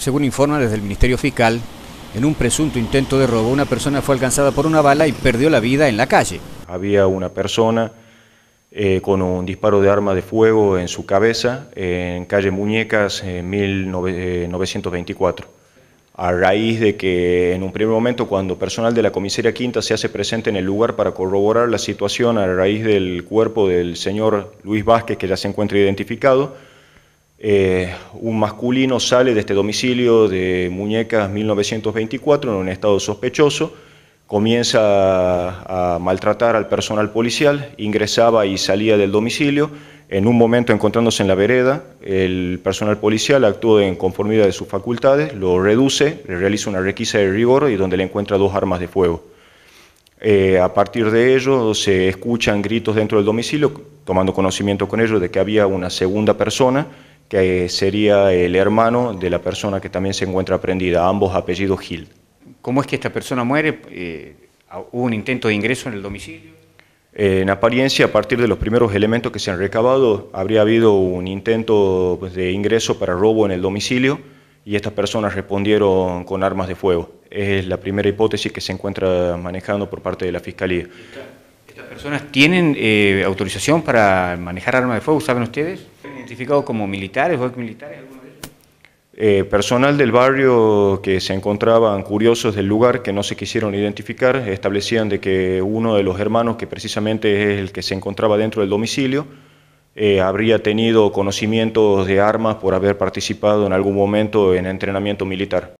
Según informa desde el Ministerio Fiscal, en un presunto intento de robo una persona fue alcanzada por una bala y perdió la vida en la calle. Había una persona eh, con un disparo de arma de fuego en su cabeza en calle Muñecas eh, eh, en 1924. A raíz de que en un primer momento cuando personal de la comisaría quinta se hace presente en el lugar para corroborar la situación a raíz del cuerpo del señor Luis Vázquez que ya se encuentra identificado, eh, un masculino sale de este domicilio de Muñecas 1924 en un estado sospechoso, comienza a, maltratar al personal policial, ingresaba y salía del domicilio, en un momento encontrándose en la vereda, el personal policial actúa en conformidad de sus facultades, lo reduce, le realiza una requisa de rigor y donde le encuentra dos armas de fuego. Eh, a partir de ello se escuchan gritos dentro del domicilio, tomando conocimiento con ellos de que había una segunda persona, que sería el hermano de la persona que también se encuentra prendida, ambos apellidos Gil. ¿Cómo es que esta persona muere? Eh, ¿Hubo un intento de ingreso en el domicilio? Eh, en apariencia, a partir de los primeros elementos que se han recabado, habría habido un intento pues, de ingreso para robo en el domicilio y estas personas respondieron con armas de fuego. Es la primera hipótesis que se encuentra manejando por parte de la Fiscalía. ¿Estas personas tienen eh, autorización para manejar armas de fuego? ¿Saben ustedes? Identificados como militares o eh, personal del barrio que se encontraban curiosos del lugar que no se quisieron identificar establecían de que uno de los hermanos que precisamente es el que se encontraba dentro del domicilio eh, habría tenido conocimientos de armas por haber participado en algún momento en entrenamiento militar.